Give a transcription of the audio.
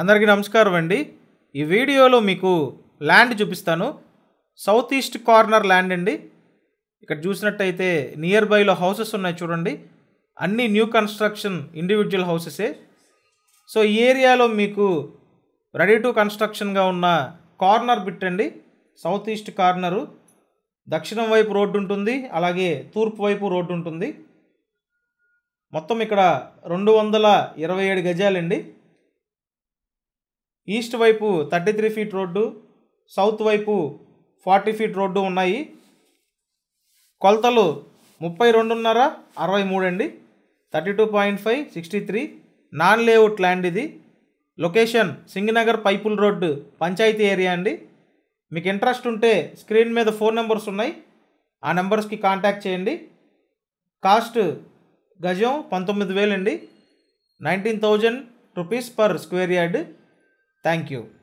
అందరికీ నమస్కారం అండి ఈ వీడియోలో మీకు ల్యాండ్ చూపిస్తాను సౌత్ ఈస్ట్ కార్నర్ ల్యాండ్ అండి ఇక్కడ చూసినట్టయితే నియర్ బైలో హౌసెస్ ఉన్నాయి చూడండి అన్నీ న్యూ కన్స్ట్రక్షన్ ఇండివిజువల్ హౌసెసే సో ఈ ఏరియాలో మీకు రెడీ టు కన్స్ట్రక్షన్గా ఉన్న కార్నర్ బిట్ అండి సౌత్ ఈస్ట్ కార్నరు దక్షిణం వైపు రోడ్డు ఉంటుంది అలాగే తూర్పు వైపు రోడ్డు ఉంటుంది మొత్తం ఇక్కడ రెండు వందల ఇరవై ఏడు గజాలండి ఈస్ట్ వైపు thirty three feet road south వైపు ఫార్టీ ఫీట్ రోడ్డు ఉన్నాయి కొలతలు ముప్పై రెండున్నర అరవై మూడు అండి thirty two point five sixty three non layout land ఇది location Singh Nagar pipeline road panchayat area అండి మీకు ఇంట్రెస్ట్ ఉంటే స్క్రీన్ మీద ఫోన్ నెంబర్స్ ఉన్నాయి ఆ నెంబర్స్కి కాంటాక్ట్ చేయండి కాస్ట్ గజం పంతొమ్మిది వేలండి nineteen thousand rupees per square yard Thank you.